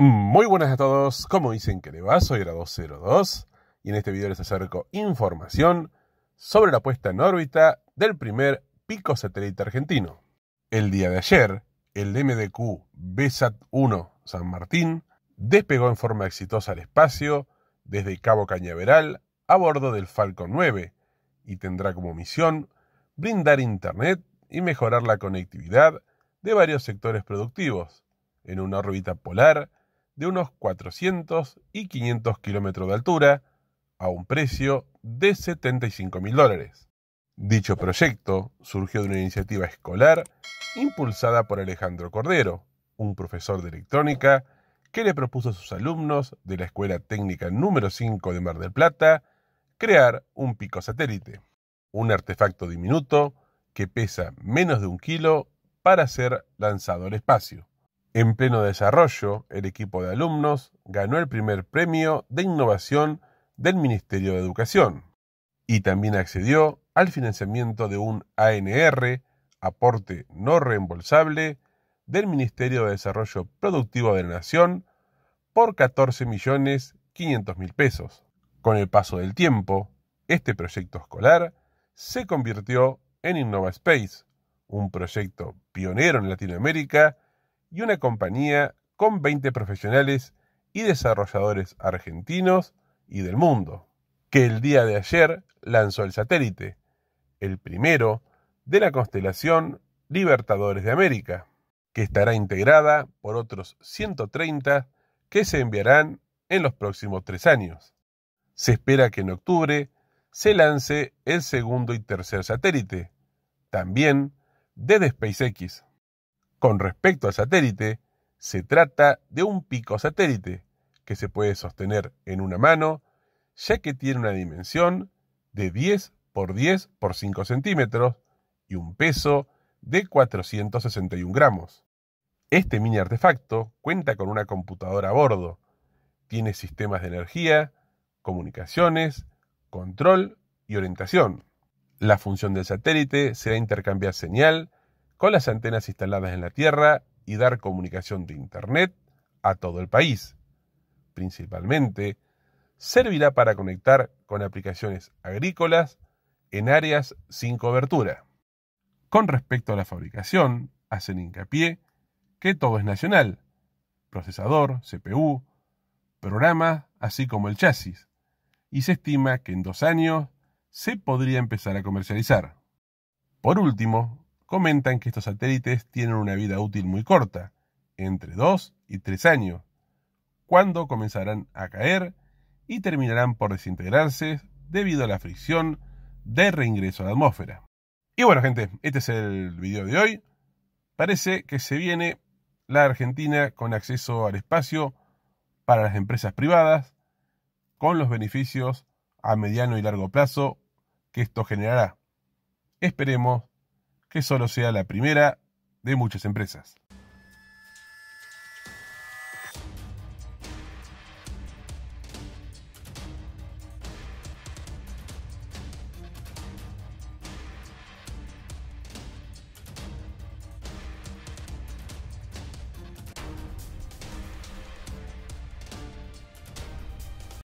Muy buenas a todos, como dicen que le va? Soy Grado02 y en este video les acerco información sobre la puesta en órbita del primer pico satélite argentino. El día de ayer, el MDQ besat 1 San Martín despegó en forma exitosa al espacio desde Cabo Cañaveral a bordo del Falcon 9 y tendrá como misión brindar internet y mejorar la conectividad de varios sectores productivos en una órbita polar de unos 400 y 500 kilómetros de altura a un precio de 75 mil dólares. Dicho proyecto surgió de una iniciativa escolar impulsada por Alejandro Cordero, un profesor de electrónica que le propuso a sus alumnos de la Escuela Técnica número 5 de Mar del Plata crear un pico satélite, un artefacto diminuto que pesa menos de un kilo para ser lanzado al espacio. En pleno desarrollo, el equipo de alumnos ganó el primer premio de innovación del Ministerio de Educación y también accedió al financiamiento de un ANR, aporte no reembolsable, del Ministerio de Desarrollo Productivo de la Nación por 14.500.000 pesos. Con el paso del tiempo, este proyecto escolar se convirtió en InnovaSpace, un proyecto pionero en Latinoamérica y una compañía con 20 profesionales y desarrolladores argentinos y del mundo, que el día de ayer lanzó el satélite, el primero de la constelación Libertadores de América, que estará integrada por otros 130 que se enviarán en los próximos tres años. Se espera que en octubre se lance el segundo y tercer satélite, también desde SpaceX. Con respecto al satélite, se trata de un pico satélite que se puede sostener en una mano, ya que tiene una dimensión de 10 por 10 por 5 centímetros y un peso de 461 gramos. Este mini artefacto cuenta con una computadora a bordo, tiene sistemas de energía, comunicaciones, control y orientación. La función del satélite será intercambiar señal con las antenas instaladas en la Tierra y dar comunicación de Internet a todo el país. Principalmente, servirá para conectar con aplicaciones agrícolas en áreas sin cobertura. Con respecto a la fabricación, hacen hincapié que todo es nacional, procesador, CPU, programa, así como el chasis, y se estima que en dos años se podría empezar a comercializar. Por último, comentan que estos satélites tienen una vida útil muy corta, entre 2 y 3 años, cuando comenzarán a caer y terminarán por desintegrarse debido a la fricción de reingreso a la atmósfera. Y bueno gente, este es el video de hoy. Parece que se viene la Argentina con acceso al espacio para las empresas privadas, con los beneficios a mediano y largo plazo que esto generará. Esperemos que solo sea la primera de muchas empresas.